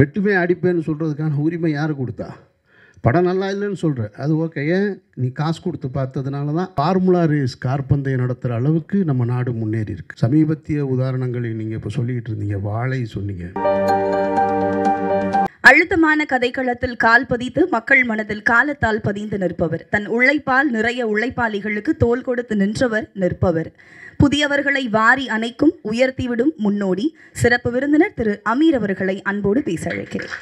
வெட்டுமே அடிப்பேன்னு சொல்கிறதுக்கான உரிமை யார் கொடுத்தா படம் நல்லா இல்லைன்னு சொல்கிற அது ஓகே ஏன் நீ காசு கொடுத்து பார்த்ததுனால தான் ஃபார்முலா ரேஸ் கார்பந்தயம் நடத்துகிற அளவுக்கு நம்ம நாடு முன்னேறி இருக்கு சமீபத்திய உதாரணங்களை நீங்கள் இப்போ சொல்லிக்கிட்டு இருந்தீங்க வாழை சொன்னீங்க அழுத்தமான கதைக்களத்தில் கால் பதித்து மக்கள் மனதில் காலத்தால் பதிந்து நிற்பவர் தன் உழைப்பால் நிறைய உழைப்பாளிகளுக்கு தோல் கொடுத்து நின்றவர் நிற்பவர் புதியவர்களை வாரி அணைக்கும் உயர்த்திவிடும் முன்னோடி சிறப்பு விருந்தினர் திரு அமீர் அவர்களை அன்போடு பேச அழைக்கிறேன்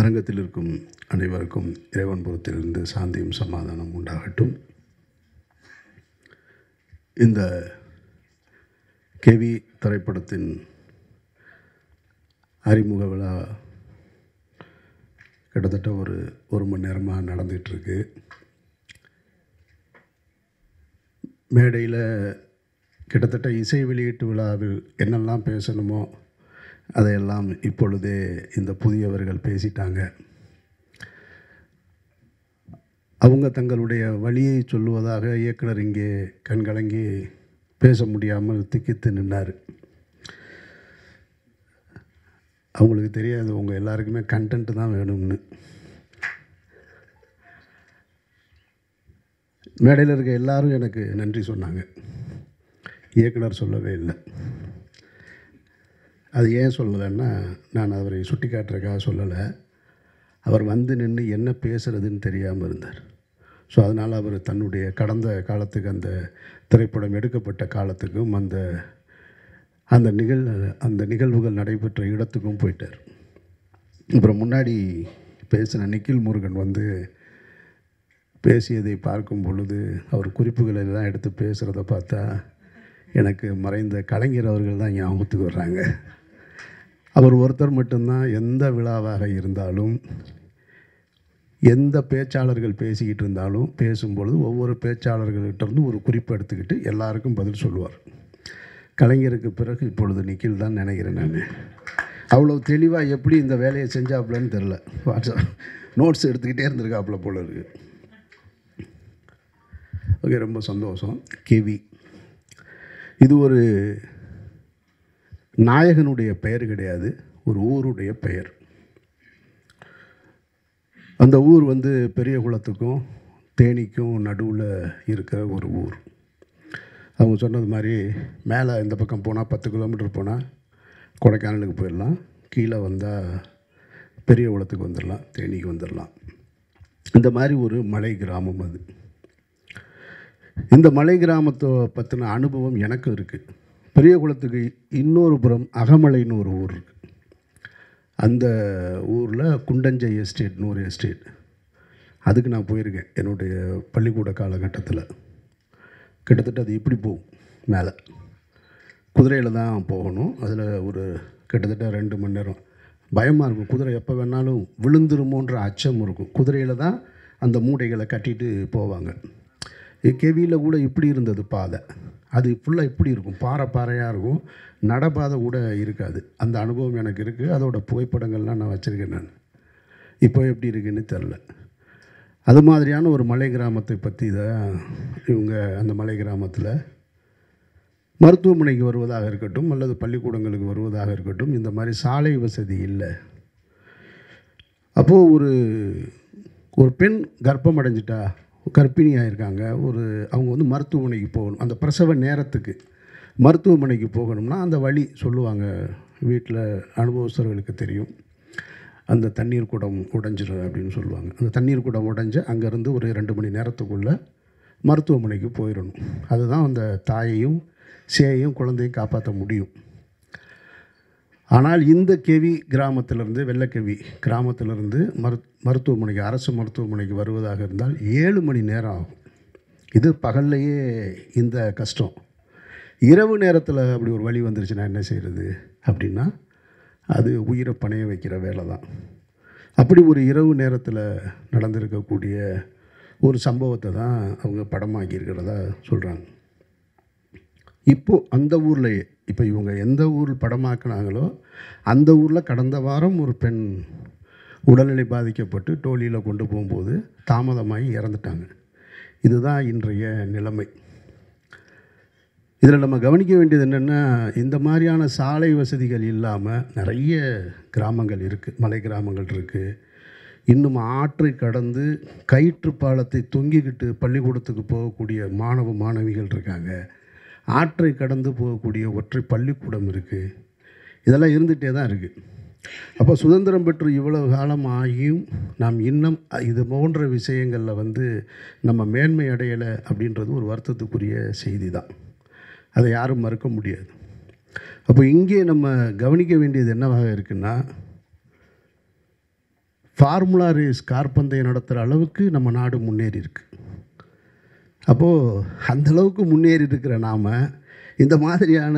அரங்கத்தில் இருக்கும் அனைவருக்கும் இறைவன்புறத்திலிருந்து சாந்தியும் சமாதானம் உண்டாகட்டும் இந்த கெவி திரைப்படத்தின் அறிமுக விழா கிட்டத்தட்ட ஒரு ஒரு மணி நேரமாக நடந்துகிட்ருக்கு மேடையில் கிட்டத்தட்ட இசை வெளியீட்டு விழாவில் என்னெல்லாம் பேசணுமோ அதையெல்லாம் இப்பொழுதே இந்த புதியவர்கள் பேசிட்டாங்க அவங்க தங்களுடைய வழியை சொல்லுவதாக இயக்குனர் இங்கே கண்கலங்கி பேச முடியாமல் திக்கித்து நின்னார் அவங்களுக்கு தெரியாது உங்கள் எல்லாருக்குமே கண்டென்ட் தான் வேணும்னு மேடையில் இருக்க எல்லாரும் எனக்கு நன்றி சொன்னாங்க இயக்குனர் சொல்லவே இல்லை அது ஏன் சொல்லலைன்னா நான் அவரை சுட்டி காட்டுறக்காக சொல்லலை அவர் வந்து நின்று என்ன பேசுகிறதுன்னு தெரியாமல் இருந்தார் ஸோ அதனால் அவர் தன்னுடைய கடந்த காலத்துக்கு அந்த திரைப்படம் எடுக்கப்பட்ட காலத்துக்கும் அந்த அந்த நிகழ் அந்த நிகழ்வுகள் நடைபெற்ற இடத்துக்கும் போயிட்டார் அப்புறம் முன்னாடி பேசின நிக்கில் முருகன் வந்து பேசியதை பார்க்கும் பொழுது அவர் குறிப்புகளை எல்லாம் எடுத்து பேசுகிறத பார்த்தா எனக்கு மறைந்த கலைஞர் அவர்கள் தான் ஞாபகத்துக்கு வர்றாங்க அவர் ஒருத்தர் மட்டும்தான் எந்த விழாவாக இருந்தாலும் எந்த பேச்சாளர்கள் பேசிக்கிட்டு இருந்தாலும் பேசும்பொழுது ஒவ்வொரு பேச்சாளர்கள்கிட்டருந்து ஒரு குறிப்பு எடுத்துக்கிட்டு எல்லாருக்கும் பதில் சொல்லுவார் கலைஞருக்கு பிறகு இப்பொழுது நிக்கில் தான் நினைக்கிறேன் நான் அவ்வளோ தெளிவாக எப்படி இந்த வேலையை செஞ்சாப்புலன்னு தெரில வாட்ஸ்அப் நோட்ஸ் எடுத்துக்கிட்டே இருந்திருக்காப்புல போல இருக்குது ஓகே ரொம்ப சந்தோஷம் கேவி இது ஒரு நாயகனுடைய பெயர் கிடையாது ஒரு ஊருடைய பெயர் அந்த ஊர் வந்து பெரிய குளத்துக்கும் தேனிக்கும் நடுவில் இருக்கிற ஒரு ஊர் அவங்க சொன்னது மாதிரி மேலே இந்த பக்கம் போனால் பத்து கிலோமீட்டர் போனால் கொடைக்கானலுக்கு போயிடலாம் கீழே வந்தால் பெரிய குளத்துக்கு வந்துடலாம் தேனிக்கு வந்துடலாம் இந்த மாதிரி ஒரு மலை கிராமம் அது இந்த மலை கிராமத்தை பற்றின அனுபவம் எனக்கும் இருக்குது பெரிய குளத்துக்கு இன்னொரு புறம் அகமலைன்னு ஒரு ஊர் இருக்குது அந்த ஊரில் குண்டஞ்சை எஸ்டேட்னு ஒரு எஸ்டேட் அதுக்கு நான் போயிருக்கேன் என்னுடைய பள்ளிக்கூட காலகட்டத்தில் கிட்டத்தட்ட அது இப்படி போகும் மேலே குதிரையில் தான் போகணும் அதில் ஒரு கிட்டத்தட்ட ரெண்டு மணி நேரம் பயமாக இருக்கும் குதிரை எப்போ வேணாலும் விழுந்துருமோன்ற அச்சம் இருக்கும் குதிரையில் தான் அந்த மூடைகளை கட்டிட்டு போவாங்க கெவியில் கூட இப்படி இருந்தது பாதை அது ஃபுல்லாக இப்படி இருக்கும் பாறை பாறையாக இருக்கும் நடப்பாதை கூட இருக்காது அந்த அனுபவம் எனக்கு இருக்குது அதோடய புகைப்படங்கள்லாம் நான் வச்சுருக்கேன் நான் இப்போ எப்படி இருக்குன்னு தெரில அது மாதிரியான ஒரு மலை கிராமத்தை பற்றி தான் இவங்க அந்த மலை கிராமத்தில் மருத்துவமனைக்கு வருவதாக இருக்கட்டும் அல்லது பள்ளிக்கூடங்களுக்கு வருவதாக இருக்கட்டும் இந்த மாதிரி சாலை வசதி இல்லை அப்போது ஒரு ஒரு பெண் கர்ப்பம் அடைஞ்சிட்டா கர்ப்பிணியாக இருக்காங்க ஒரு அவங்க வந்து மருத்துவமனைக்கு போகணும் அந்த பிரசவ நேரத்துக்கு மருத்துவமனைக்கு போகணும்னா அந்த வழி சொல்லுவாங்க வீட்டில் அனுபவஸ்தர்களுக்கு தெரியும் அந்த தண்ணீர் குடம் உடைஞ்சிரு அப்படின்னு சொல்லுவாங்க அந்த தண்ணீர் குடம் உடஞ்சு அங்கேருந்து ஒரு ரெண்டு மணி நேரத்துக்குள்ளே மருத்துவமனைக்கு போயிடணும் அதுதான் அந்த தாயையும் சேயையும் குழந்தையும் காப்பாற்ற முடியும் ஆனால் இந்த கேவி கிராமத்திலிருந்து வெள்ளக்கேவி கிராமத்திலிருந்து மரு மருத்துவமனைக்கு அரசு மருத்துவமனைக்கு வருவதாக இருந்தால் ஏழு மணி நேரம் ஆகும் இது பகல்லையே இந்த கஷ்டம் இரவு நேரத்தில் அப்படி ஒரு வழி வந்துருச்சுன்னா என்ன செய்கிறது அப்படின்னா அது உயிரை பணைய வைக்கிற வேலை தான் அப்படி ஒரு இரவு நேரத்தில் நடந்திருக்கக்கூடிய ஒரு சம்பவத்தை தான் அவங்க படமாக்கியிருக்கிறதா சொல்கிறாங்க இப்போது அந்த ஊர்லேயே இப்போ இவங்க எந்த ஊர் படமாக்குனாங்களோ அந்த ஊரில் கடந்த வாரம் ஒரு பெண் உடல்நிலை பாதிக்கப்பட்டு டோலியில் கொண்டு போகும்போது தாமதமாகி இறந்துட்டாங்க இதுதான் இன்றைய நிலைமை இதில் நம்ம கவனிக்க வேண்டியது என்னென்னா இந்த மாதிரியான சாலை வசதிகள் இல்லாமல் நிறைய கிராமங்கள் இருக்குது மலை கிராமங்கள் இருக்குது இன்னும் ஆற்றை கடந்து கயிற்று பாலத்தை தொங்கிக்கிட்டு பள்ளிக்கூடத்துக்கு போகக்கூடிய மாணவ மாணவிகள் இருக்காங்க ஆற்றை கடந்து போகக்கூடிய ஒற்றை பள்ளிக்கூடம் இருக்குது இதெல்லாம் இருந்துகிட்டே தான் இருக்குது அப்போ சுதந்திரம் பெற்று இவ்வளவு காலம் ஆகியும் நாம் இன்னும் இது போன்ற விஷயங்களில் வந்து நம்ம மேன்மை அடையலை அப்படின்றது ஒரு வருத்தத்துக்குரிய செய்தி தான் அதை யாரும் மறுக்க முடியாது அப்போ இங்கே நம்ம கவனிக்க வேண்டியது என்னவாக இருக்குன்னா ஃபார்முலா ரேஸ் கார்பந்தயம் நடத்துகிற அளவுக்கு நம்ம நாடு முன்னேறி இருக்குது அப்போது அந்தளவுக்கு முன்னேறி இருக்கிற நாம் இந்த மாதிரியான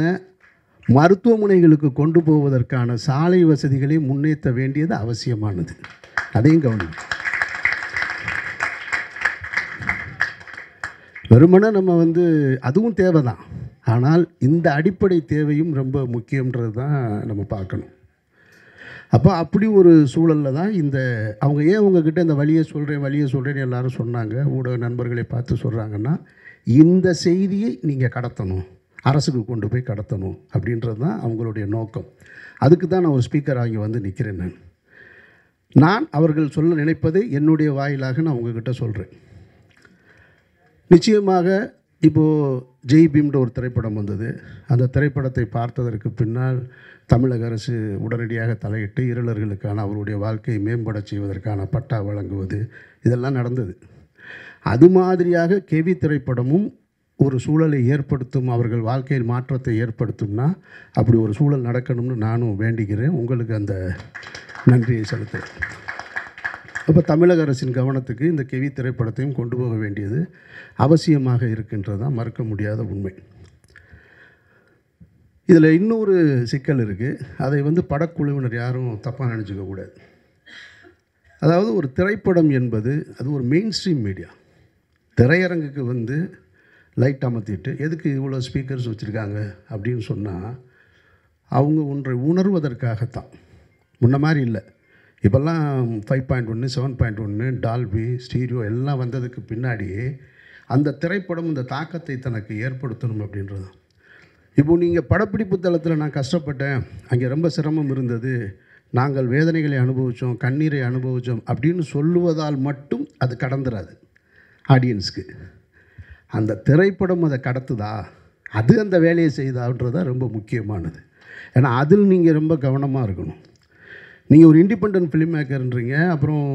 மருத்துவமனைகளுக்கு கொண்டு போவதற்கான சாலை வசதிகளை முன்னேற்ற வேண்டியது அவசியமானது அதையும் கவனம் வெறுமனே நம்ம வந்து அதுவும் தேவை தான் ஆனால் இந்த அடிப்படை தேவையும் ரொம்ப முக்கியன்றது தான் நம்ம பார்க்கணும் அப்போ அப்படி ஒரு சூழலில் தான் இந்த அவங்க ஏன் உங்ககிட்ட இந்த வழியை சொல்கிறேன் வழியை சொல்கிறேன்னு எல்லாரும் சொன்னாங்க ஊடக நண்பர்களை பார்த்து சொல்கிறாங்கன்னா இந்த செய்தியை நீங்கள் கடத்தணும் அரசுக்கு கொண்டு போய் கடத்தணும் அப்படின்றது தான் அவங்களுடைய நோக்கம் அதுக்கு தான் நான் ஒரு ஸ்பீக்கர் ஆகி வந்து நிற்கிறேன் நான் நான் அவர்கள் சொல்ல நினைப்பதை என்னுடைய வாயிலாக நான் உங்ககிட்ட சொல்கிறேன் நிச்சயமாக இப்போது ஜெய் பீம்ன்ற ஒரு திரைப்படம் வந்தது அந்த திரைப்படத்தை பார்த்ததற்கு பின்னால் தமிழக அரசு உடனடியாக தலையிட்டு இருளர்களுக்கான அவருடைய வாழ்க்கையை மேம்பட செய்வதற்கான பட்டா வழங்குவது இதெல்லாம் நடந்தது அது மாதிரியாக கேவி திரைப்படமும் ஒரு சூழலை ஏற்படுத்தும் அவர்கள் வாழ்க்கையில் மாற்றத்தை ஏற்படுத்தும்னா அப்படி ஒரு சூழல் நடக்கணும்னு நானும் வேண்டிக்கிறேன் உங்களுக்கு அந்த நன்றியை செலுத்துகிறேன் அப்போ தமிழக அரசின் கவனத்துக்கு இந்த கெவி திரைப்படத்தையும் கொண்டு போக வேண்டியது அவசியமாக இருக்கின்றதான் மறுக்க முடியாத உண்மை இதில் இன்னொரு சிக்கல் இருக்குது அதை வந்து படக்குழுவினர் யாரும் தப்பாக நினச்சிக்க கூடாது அதாவது ஒரு திரைப்படம் என்பது அது ஒரு மெயின் ஸ்ட்ரீம் மீடியா திரையரங்குக்கு வந்து லைட் அமர்த்திட்டு எதுக்கு இவ்வளோ ஸ்பீக்கர்ஸ் வச்சுருக்காங்க அப்படின்னு சொன்னால் அவங்க ஒன்றை உணர்வதற்காகத்தான் முன்ன மாதிரி இல்லை இப்போல்லாம் ஃபைவ் பாயிண்ட் ஒன்று செவன் பாயிண்ட் ஒன்று டால்பி ஸ்டீரியோ எல்லாம் வந்ததுக்கு பின்னாடி அந்த திரைப்படம் இந்த தாக்கத்தை தனக்கு ஏற்படுத்தணும் அப்படின்றது இப்போது நீங்கள் படப்பிடிப்பு தளத்தில் நான் கஷ்டப்பட்டேன் அங்கே ரொம்ப சிரமம் இருந்தது நாங்கள் வேதனைகளை அனுபவித்தோம் கண்ணீரை அனுபவித்தோம் அப்படின்னு சொல்லுவதால் மட்டும் அது கடந்துராது ஆடியன்ஸ்க்கு அந்த திரைப்படம் அதை கடத்துதா அது அந்த வேலையை செய்தான்றது தான் ரொம்ப முக்கியமானது ஏன்னா அதில் நீங்கள் ரொம்ப கவனமாக இருக்கணும் நீங்கள் ஒரு இண்டிபெண்ட் ஃபிலிம் மேக்கர்ன்றீங்க அப்புறம்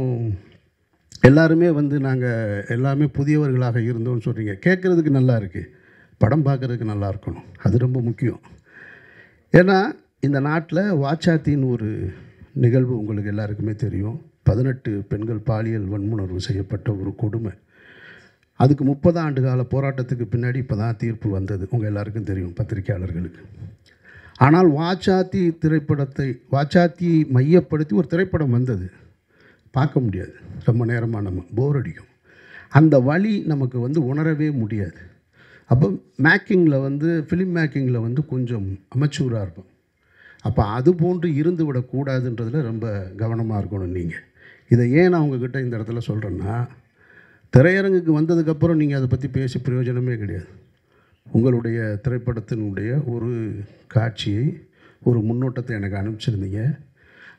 எல்லாருமே வந்து நாங்கள் எல்லாமே புதியவர்களாக இருந்தோம்னு சொல்கிறீங்க கேட்குறதுக்கு நல்லா இருக்குது படம் பார்க்குறதுக்கு நல்லா இருக்கணும் அது ரொம்ப முக்கியம் ஏன்னா இந்த நாட்டில் வாச்சாத்தின்னு ஒரு நிகழ்வு உங்களுக்கு எல்லாருக்குமே தெரியும் பதினெட்டு பெண்கள் பாலியல் வன்முணர்வு செய்யப்பட்ட ஒரு கொடுமை அதுக்கு முப்பது ஆண்டு கால போராட்டத்துக்கு பின்னாடி இப்போ தான் தீர்ப்பு வந்தது உங்கள் எல்லாருக்கும் தெரியும் பத்திரிகையாளர்களுக்கு ஆனால் வாச்சாத்தி திரைப்படத்தை வாச்சாத்தியை மையப்படுத்தி ஒரு திரைப்படம் வந்தது பார்க்க முடியாது ரொம்ப நேரமாக நம்ம போர் அடிக்கும் அந்த வழி நமக்கு வந்து உணரவே முடியாது அப்போ மேக்கிங்கில் வந்து ஃபிலிம் மேக்கிங்கில் வந்து கொஞ்சம் அமைச்சூராக இருக்கும் அப்போ அது போன்று இருந்து விடக்கூடாதுன்றதில் ரொம்ப கவனமாக இருக்கணும் நீங்கள் இதை ஏன் நான் உங்ககிட்ட இந்த இடத்துல சொல்கிறேன்னா திரையரங்குக்கு வந்ததுக்கப்புறம் நீங்கள் அதை பற்றி பேசி பிரயோஜனமே கிடையாது உங்களுடைய திரைப்படத்தினுடைய ஒரு காட்சியை ஒரு முன்னோட்டத்தை எனக்கு அனுப்பிச்சிருந்தீங்க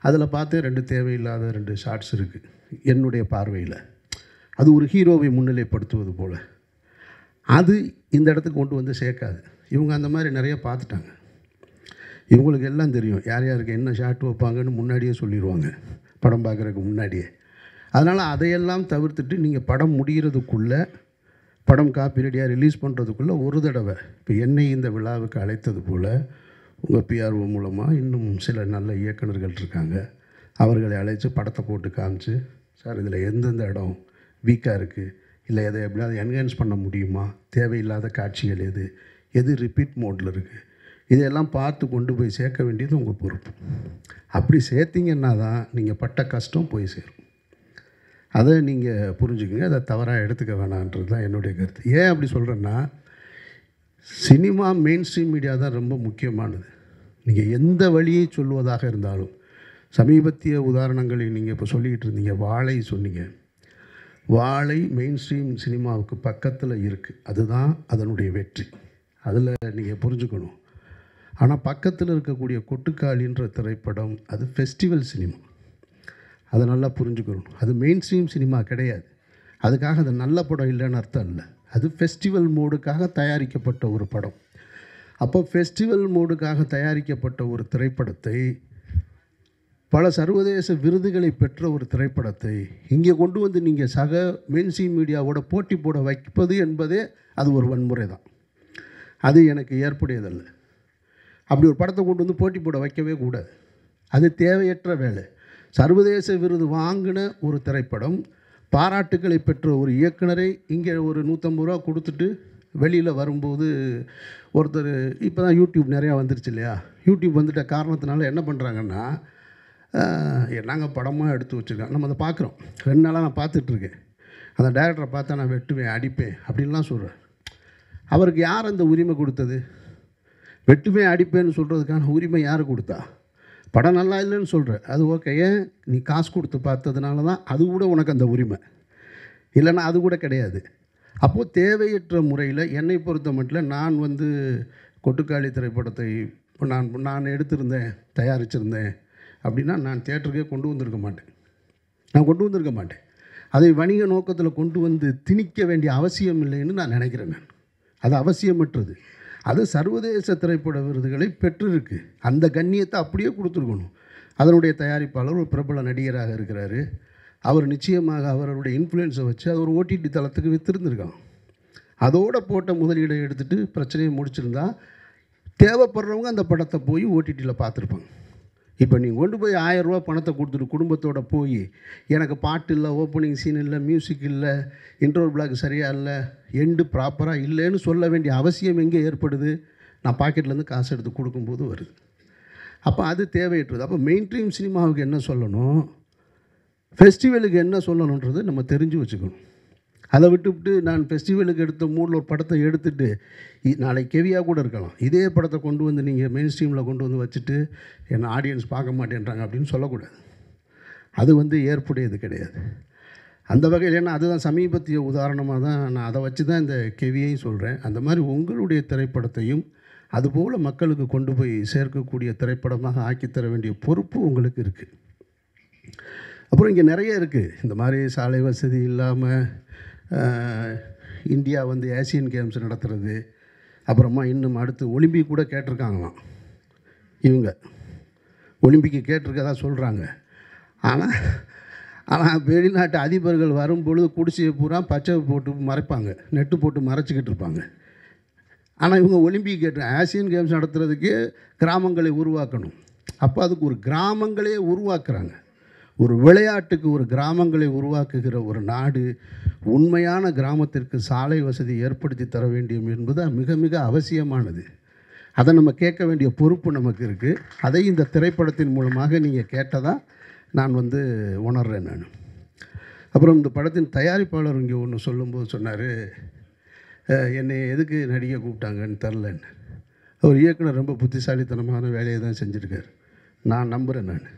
அதில் பார்த்து ரெண்டு தேவையில்லாத ரெண்டு ஷார்ட்ஸ் இருக்குது என்னுடைய பார்வையில் அது ஒரு ஹீரோவை முன்னிலைப்படுத்துவது போல் அது இந்த இடத்துக்கு கொண்டு வந்து சேர்க்காது இவங்க அந்த மாதிரி நிறைய பார்த்துட்டாங்க இவங்களுக்கு எல்லாம் தெரியும் யார் யாருக்கு என்ன ஷாட் வைப்பாங்கன்னு முன்னாடியே சொல்லிடுவாங்க படம் பார்க்குறதுக்கு முன்னாடியே அதனால் அதையெல்லாம் தவிர்த்துட்டு நீங்கள் படம் முடிகிறதுக்குள்ளே படம் காப்பி ரெடியாக ரிலீஸ் பண்ணுறதுக்குள்ளே ஒரு தடவை இப்போ என்னை இந்த விழாவுக்கு அழைத்தது போல் உங்கள் பிஆர்ஓ மூலமாக இன்னும் சில நல்ல இயக்குநர்கள் இருக்காங்க அவர்களை அழைச்சி படத்தை போட்டு காமிச்சு சார் இதில் எந்தெந்த இடம் வீக்காக இருக்குது இல்லை எதை எப்படியாவது என்ஹான்ஸ் பண்ண முடியுமா தேவையில்லாத காட்சிகள் எது எது ரிப்பீட் மோடில் இருக்குது இதையெல்லாம் பார்த்து கொண்டு போய் சேர்க்க வேண்டியது உங்கள் பொறுப்பு அப்படி சேர்த்திங்கன்னா தான் நீங்கள் பட்ட கஷ்டம் போய் சேரும் அதை நீங்கள் புரிஞ்சுக்கோங்க அதை தவறாக எடுத்துக்க வேணான்றது தான் என்னுடைய கருத்து ஏன் அப்படி சொல்கிறேன்னா சினிமா மெயின் ஸ்ட்ரீம் மீடியா தான் ரொம்ப முக்கியமானது நீங்கள் எந்த வழியை சொல்வதாக இருந்தாலும் சமீபத்திய உதாரணங்களை நீங்கள் இப்போ சொல்லிக்கிட்டு இருந்தீங்க வாழை சொன்னீங்க வாழை மெயின் ஸ்ட்ரீம் சினிமாவுக்கு பக்கத்தில் இருக்குது அதுதான் அதனுடைய வெற்றி அதில் நீங்கள் புரிஞ்சுக்கணும் ஆனால் பக்கத்தில் இருக்கக்கூடிய கொட்டுக்காளின்ற திரைப்படம் அது ஃபெஸ்டிவல் சினிமா அதை நல்லா புரிஞ்சுக்கணும் அது மெயின் ஸ்ட்ரீம் சினிமா கிடையாது அதுக்காக அது நல்ல படம் இல்லைன்னு அர்த்தம் இல்லை அது ஃபெஸ்டிவல் மோடுக்காக தயாரிக்கப்பட்ட ஒரு படம் அப்போ ஃபெஸ்டிவல் மோடுக்காக தயாரிக்கப்பட்ட ஒரு திரைப்படத்தை பல சர்வதேச விருதுகளை பெற்ற ஒரு திரைப்படத்தை இங்கே கொண்டு வந்து நீங்கள் சக மென்சி மீடியாவோட போட்டி போட வைப்பது என்பதே அது ஒரு வன்முறை தான் அது எனக்கு ஏற்புடையதல்ல அப்படி ஒரு படத்தை கொண்டு வந்து போட்டி போட வைக்கவே கூடாது அது தேவையற்ற வேலை சர்வதேச விருது வாங்கின ஒரு திரைப்படம் பாராட்டுக்களை பெற்ற ஒரு இயக்குனரை இங்கே ஒரு நூற்றம்பது ரூபா கொடுத்துட்டு வெளியில் வரும்போது ஒருத்தர் இப்போ தான் யூடியூப் நிறையா வந்துருச்சு இல்லையா யூடியூப் வந்துட்ட காரணத்தினால என்ன பண்ணுறாங்கன்னா என்னங்க படமாக எடுத்து வச்சுருக்காங்க நம்ம அதை பார்க்குறோம் ரெண்டு நாளாக நான் பார்த்துட்ருக்கேன் அந்த டேரக்டரை பார்த்தா நான் வெட்டுவேன் அடிப்பேன் அப்படின்லாம் சொல்கிறேன் அவருக்கு யார் அந்த உரிமை கொடுத்தது வெட்டுவேன் அடிப்பேன்னு சொல்கிறதுக்கான உரிமை யார் கொடுத்தா படம் நல்லா இல்லைன்னு சொல்கிற அது ஓகே ஏன் நீ காசு கொடுத்து பார்த்ததுனால தான் அது கூட உனக்கு அந்த உரிமை இல்லைன்னா அது கூட கிடையாது அப்போது தேவையற்ற முறையில் என்னை பொறுத்த மட்டும் நான் வந்து கொட்டுக்காளி திரைப்படத்தை நான் நான் எடுத்திருந்தேன் தயாரிச்சிருந்தேன் அப்படின்னா நான் தேட்டருக்கே கொண்டு வந்திருக்க மாட்டேன் நான் கொண்டு வந்திருக்க மாட்டேன் அதை வணிக நோக்கத்தில் கொண்டு வந்து திணிக்க வேண்டிய அவசியம் இல்லைன்னு நான் நினைக்கிறேன் நான் அது அவசியமற்றது அது சர்வதேச திரைப்பட விருதுகளை பெற்றிருக்கு அந்த கண்ணியத்தை அப்படியே கொடுத்துருக்கணும் அதனுடைய தயாரிப்பாளர் ஒரு பிரபல நடிகராக இருக்கிறார் அவர் நிச்சயமாக அவருடைய இன்ஃப்ளூயன்ஸை வச்சு அது ஒரு ஓடிடி தளத்துக்கு விற்றுருந்துருக்கான் அதோடு போட்ட முதலீடை எடுத்துகிட்டு பிரச்சனையை முடிச்சிருந்தா தேவைப்படுறவங்க அந்த படத்தை போய் ஓடிடியில் பார்த்துருப்பாங்க இப்போ நீங்கள் கொண்டு போய் ஆயரூவா பணத்தை கொடுத்துட்டு குடும்பத்தோடு போய் எனக்கு பாட்டு இல்லை ஓப்பனிங் சீன் இல்லை மியூசிக் இல்லை இன்டர்வல் பிளாக் சரியாக இல்லை எண்டு ப்ராப்பராக இல்லைன்னு சொல்ல வேண்டிய அவசியம் எங்கே ஏற்படுது நான் பாக்கெட்லேருந்து காசு எடுத்து கொடுக்கும்போது வருது அப்போ அது தேவையற்றது அப்போ மெயின் ட்ரீம் சினிமாவுக்கு என்ன சொல்லணும் ஃபெஸ்டிவலுக்கு என்ன சொல்லணுன்றது நம்ம தெரிஞ்சு வச்சுக்கணும் அதை விட்டுவிட்டு நான் ஃபெஸ்டிவலுக்கு எடுத்த மூடில் ஒரு படத்தை எடுத்துட்டு நாளைக்கு கெவியாக கூட இருக்கலாம் இதே படத்தை கொண்டு வந்து நீங்கள் மெயின் ஸ்ட்ரீமில் கொண்டு வந்து வச்சுட்டு என்னை ஆடியன்ஸ் பார்க்க மாட்டேன்றாங்க அப்படின்னு சொல்லக்கூடாது அது வந்து ஏற்புடையது கிடையாது அந்த வகையில் ஏன்னா அதுதான் சமீபத்திய உதாரணமாக தான் நான் அதை வச்சு தான் இந்த கெவியையும் சொல்கிறேன் அந்த மாதிரி உங்களுடைய திரைப்படத்தையும் அதுபோல் மக்களுக்கு கொண்டு போய் சேர்க்கக்கூடிய திரைப்படமாக ஆக்கித்தர வேண்டிய பொறுப்பு உங்களுக்கு இருக்குது அப்புறம் இங்கே நிறைய இருக்குது இந்த மாதிரி சாலை வசதி இல்லாமல் இந்தியா வந்து ஏசியன் கேம்ஸ் நடத்துகிறது அப்புறமா இன்னும் அடுத்து ஒலிம்பிக் கூட கேட்டிருக்காங்களாம் இவங்க ஒலிம்பிக்கு கேட்டிருக்கதா சொல்கிறாங்க ஆனால் ஆனால் வெளிநாட்டு அதிபர்கள் வரும்பொழுது குடிசையை பூரா பச்சை போட்டு மறைப்பாங்க நெட்டு போட்டு மறைச்சிக்கிட்டு இருப்பாங்க ஆனால் இவங்க ஒலிம்பிக் கேட்டு ஆசியன் கேம்ஸ் நடத்துகிறதுக்கு கிராமங்களை உருவாக்கணும் அப்போ அதுக்கு ஒரு கிராமங்களே உருவாக்குறாங்க ஒரு விளையாட்டுக்கு ஒரு கிராமங்களை உருவாக்குகிற ஒரு நாடு உண்மையான கிராமத்திற்கு சாலை வசதி ஏற்படுத்தி தர வேண்டும் என்பது மிக மிக அவசியமானது அதை நம்ம கேட்க வேண்டிய பொறுப்பு நமக்கு இருக்குது அதை இந்த திரைப்படத்தின் மூலமாக நீங்கள் கேட்டதாக நான் வந்து உணர்கிறேன் நான் அப்புறம் இந்த படத்தின் தயாரிப்பாளர் இங்கே ஒன்று சொல்லும்போது சொன்னார் என்னை எதுக்கு நடிகை கூப்பிட்டாங்கன்னு தெரிலன்னு அவர் இயக்குனர் ரொம்ப புத்திசாலித்தனமான வேலையை தான் செஞ்சுருக்கார் நான் நம்புகிறேன் நான்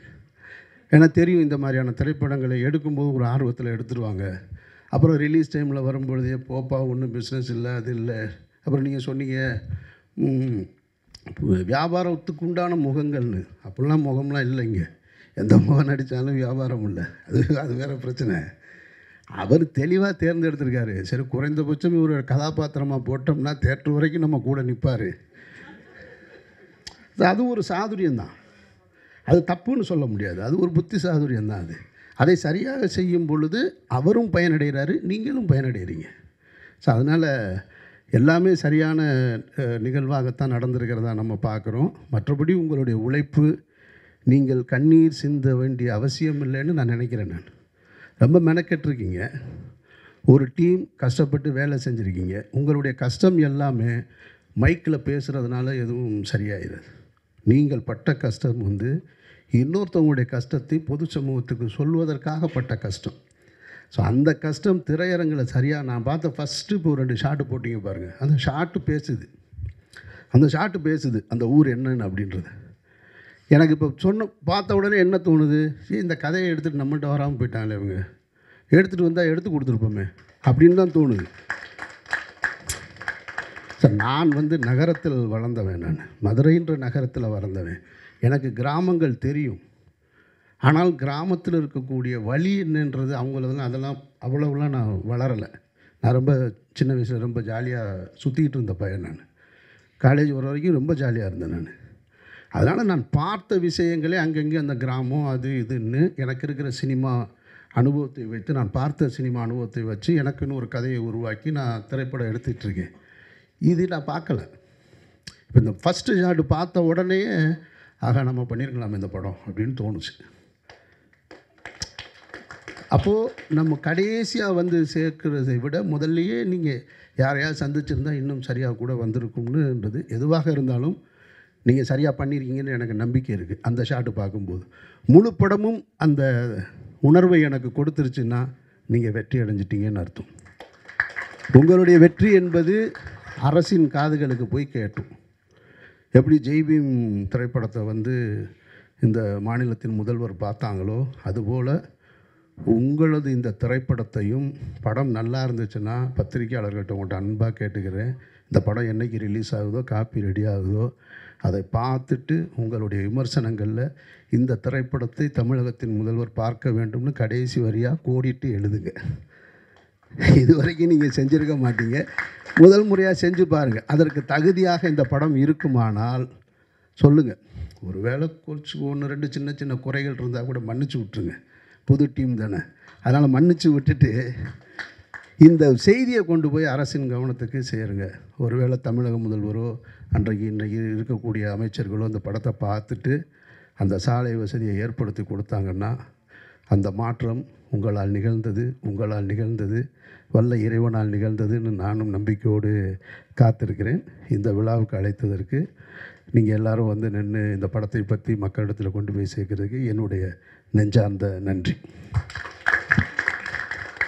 ஏன்னா தெரியும் இந்த மாதிரியான திரைப்படங்களை எடுக்கும்போது ஒரு ஆர்வத்தில் எடுத்துருவாங்க அப்புறம் ரிலீஸ் டைமில் வரும்பொழுதே போப்பா ஒன்றும் பிஸ்னஸ் இல்லை அது இல்லை அப்புறம் நீங்கள் சொன்னீங்க வியாபாரத்துக்கு உண்டான முகங்கள்னு அப்படிலாம் முகம்லாம் இல்லைங்க எந்த முகம் நடித்தாலும் வியாபாரம் இல்லை அது அது வேறு பிரச்சனை அவர் தெளிவாக தேர்ந்தெடுத்திருக்காரு சரி குறைந்தபட்சம் இவர் கதாபாத்திரமாக போட்டோம்னா தேட்டர் வரைக்கும் நம்ம கூட நிற்பார் அது ஒரு சாதுரியம் தான் அது தப்புன்னு சொல்ல முடியாது அது ஒரு புத்தி சாதுரியம் தான் அது அதை சரியாக செய்யும் பொழுது அவரும் பயனடைகிறாரு நீங்களும் பயனடைகிறீங்க ஸோ அதனால் எல்லாமே சரியான நிகழ்வாகத்தான் நடந்திருக்கிறதா நம்ம பார்க்குறோம் மற்றபடி உங்களுடைய உழைப்பு நீங்கள் கண்ணீர் சிந்த வேண்டிய அவசியம் இல்லைன்னு நான் நினைக்கிறேன் நான் ரொம்ப மெனக்கெட்டிருக்கீங்க ஒரு டீம் கஷ்டப்பட்டு வேலை செஞ்சுருக்கீங்க உங்களுடைய கஷ்டம் எல்லாமே மைக்கில் பேசுகிறதுனால எதுவும் சரியாயிடுது நீங்கள் பட்ட கஷ்டம் வந்து இன்னொருத்தவங்களுடைய கஷ்டத்தை பொது சமூகத்துக்கு சொல்வதற்காக பட்ட கஷ்டம் ஸோ அந்த கஷ்டம் திரையரங்கில் சரியாக நான் பார்த்த ஃபஸ்ட்டு இப்போ ரெண்டு ஷாட்டு போட்டிங்க பாருங்கள் அந்த ஷாட்டு பேசுது அந்த ஷாட்டு பேசுது அந்த ஊர் என்னன்னு அப்படின்றது எனக்கு இப்போ சொன்ன பார்த்த உடனே என்ன தோணுது சரி இந்த கதையை எடுத்துகிட்டு நம்மள்கிட்ட வராமல் போயிட்டாங்களே இவங்க எடுத்துகிட்டு வந்தால் எடுத்து கொடுத்துருப்போமே அப்படின்னு தான் தோணுது சார் நான் வந்து நகரத்தில் வளர்ந்தவன் நான் மதுரைன்ற நகரத்தில் வளர்ந்தவன் எனக்கு கிராமங்கள் தெரியும் ஆனால் கிராமத்தில் இருக்கக்கூடிய வழி என்னன்றது அவங்கள அதெல்லாம் அவ்வளவுலாம் நான் வளரலை நான் ரொம்ப சின்ன வயசில் ரொம்ப ஜாலியாக சுற்றிக்கிட்டு இருந்த பையன் நான் காலேஜ் வர வரைக்கும் ரொம்ப ஜாலியாக இருந்தேன் நான் அதனால் நான் பார்த்த விஷயங்களே அங்கங்கே அந்த கிராமம் அது இதுன்னு எனக்கு இருக்கிற சினிமா அனுபவத்தை வைத்து நான் பார்த்த சினிமா அனுபவத்தை வச்சு எனக்குன்னு ஒரு கதையை உருவாக்கி நான் திரைப்படம் எடுத்துகிட்ருக்கேன் இது நான் பார்க்கல இப்போ இந்த ஃபஸ்ட்டு ஷாட்டு பார்த்த உடனே ஆகா நம்ம பண்ணியிருக்கலாம் இந்த படம் அப்படின்னு தோணுச்சு அப்போது நம்ம கடைசியாக வந்து சேர்க்கிறதை விட முதல்லையே நீங்கள் யாரையாவது சந்திச்சிருந்தால் இன்னும் சரியாக கூட வந்திருக்கும்னுன்றது எதுவாக இருந்தாலும் நீங்கள் சரியாக பண்ணியிருக்கீங்கன்னு எனக்கு நம்பிக்கை இருக்குது அந்த ஷாட்டு பார்க்கும்போது முழு படமும் அந்த உணர்வை எனக்கு கொடுத்துருச்சுன்னா நீங்கள் வெற்றி அடைஞ்சிட்டீங்கன்னு அர்த்தம் உங்களுடைய வெற்றி என்பது அரசின் காதுகளுக்கு போய் கேட்டோம் எப்படி ஜெய்பீம் திரைப்படத்தை வந்து இந்த மாநிலத்தின் முதல்வர் பார்த்தாங்களோ அதுபோல் உங்களது இந்த திரைப்படத்தையும் படம் நல்லா இருந்துச்சுன்னா பத்திரிகையாளர்கள்ட்ட உங்கள்கிட்ட அன்பாக கேட்டுக்கிறேன் இந்த படம் என்றைக்கு ரிலீஸ் ஆகுதோ காப்பி ரெடி ஆகுதோ அதை பார்த்துட்டு உங்களுடைய விமர்சனங்களில் இந்த திரைப்படத்தை தமிழகத்தின் முதல்வர் பார்க்க வேண்டும்னு கடைசி வரியாக கோடிட்டு எழுதுங்க இது வரைக்கும் நீங்கள் செஞ்சுருக்க மாட்டீங்க முதல் முறையாக செஞ்சு பாருங்கள் அதற்கு தகுதியாக இந்த படம் இருக்குமானால் சொல்லுங்கள் ஒரு வேளை குறிச்சு ஒன்று ரெண்டு சின்ன சின்ன குறைகள் இருந்தால் கூட மன்னிச்சு விட்ருங்க புது டீம் தானே அதனால் மன்னிச்சு விட்டுட்டு இந்த செய்தியை கொண்டு போய் அரசின் கவனத்துக்கு சேருங்க ஒருவேளை தமிழக முதல்வரோ அன்றைக்கு இன்றைக்கு இருக்கக்கூடிய அமைச்சர்களோ அந்த படத்தை பார்த்துட்டு அந்த சாலை வசதியை ஏற்படுத்தி கொடுத்தாங்கன்னா அந்த மாற்றம் உங்களால் நிகழ்ந்தது உங்களால் நிகழ்ந்தது வல்ல இறைவனால் நிகழ்ந்ததுன்னு நானும் நம்பிக்கையோடு காத்திருக்கிறேன் இந்த விழாவுக்கு அழைத்ததற்கு நீங்கள் எல்லோரும் வந்து நின்று இந்த படத்தை பற்றி மக்களிடத்தில் கொண்டு போய் சேர்க்கிறதுக்கு என்னுடைய நெஞ்சார்ந்த நன்றி